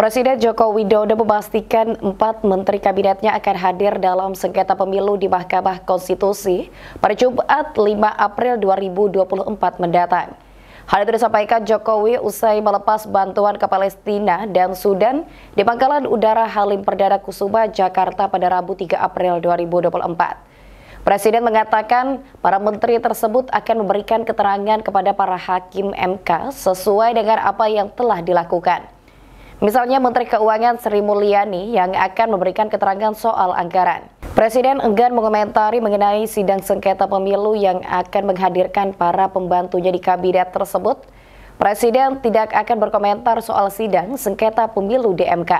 Presiden Joko Widodo memastikan empat menteri kabinetnya akan hadir dalam sengketa pemilu di Mahkamah Konstitusi pada Jumat 5 April 2024 mendatang. Hal itu disampaikan Jokowi usai melepas bantuan ke Palestina dan Sudan di Pangkalan Udara Halim Perdana Kusuma, Jakarta pada Rabu 3 April 2024. Presiden mengatakan para menteri tersebut akan memberikan keterangan kepada para hakim MK sesuai dengan apa yang telah dilakukan. Misalnya Menteri Keuangan Sri Mulyani yang akan memberikan keterangan soal anggaran. Presiden enggan mengomentari mengenai sidang sengketa pemilu yang akan menghadirkan para pembantunya di kabinet tersebut. Presiden tidak akan berkomentar soal sidang sengketa pemilu di MK.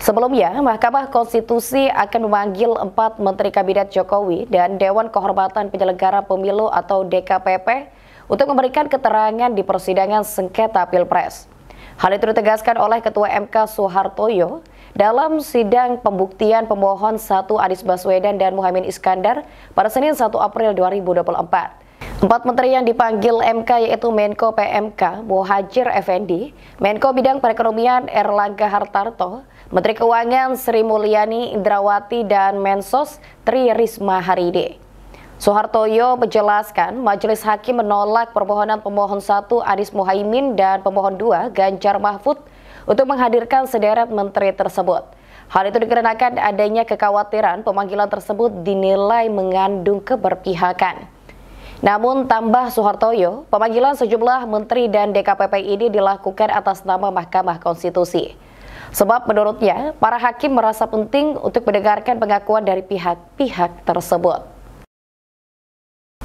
Sebelumnya, Mahkamah Konstitusi akan memanggil empat Menteri Kabinet Jokowi dan Dewan Kehormatan Penyelenggara Pemilu atau DKPP untuk memberikan keterangan di persidangan sengketa Pilpres. Hal itu ditegaskan oleh Ketua MK Soehartoyo dalam sidang pembuktian pemohon satu Anies Baswedan dan Muhammad Iskandar pada Senin 1 April 2024. Empat menteri yang dipanggil MK yaitu Menko PMK Muhajir Effendi, Menko Bidang Perekonomian Erlangga Hartarto, Menteri Keuangan Sri Mulyani Indrawati dan Mensos Tri Risma Haride. Soehartoyo menjelaskan Majelis Hakim menolak permohonan pemohon 1 Aris Muhaimin dan pemohon 2 Ganjar Mahfud untuk menghadirkan sederet menteri tersebut. Hal itu dikarenakan adanya kekhawatiran pemanggilan tersebut dinilai mengandung keberpihakan. Namun tambah Soehartoyo, pemanggilan sejumlah menteri dan DKPP ini dilakukan atas nama Mahkamah Konstitusi. Sebab menurutnya, para hakim merasa penting untuk mendengarkan pengakuan dari pihak-pihak tersebut.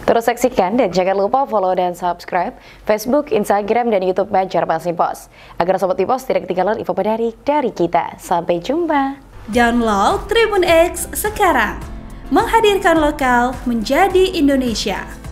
Terus saksikan dan jangan lupa follow dan subscribe Facebook, Instagram, dan Youtube Banjar Pasti Post. Agar Sobat Tipos tidak ketinggalan info menarik dari kita. Sampai jumpa. Download Tribun X sekarang. Menghadirkan lokal menjadi Indonesia.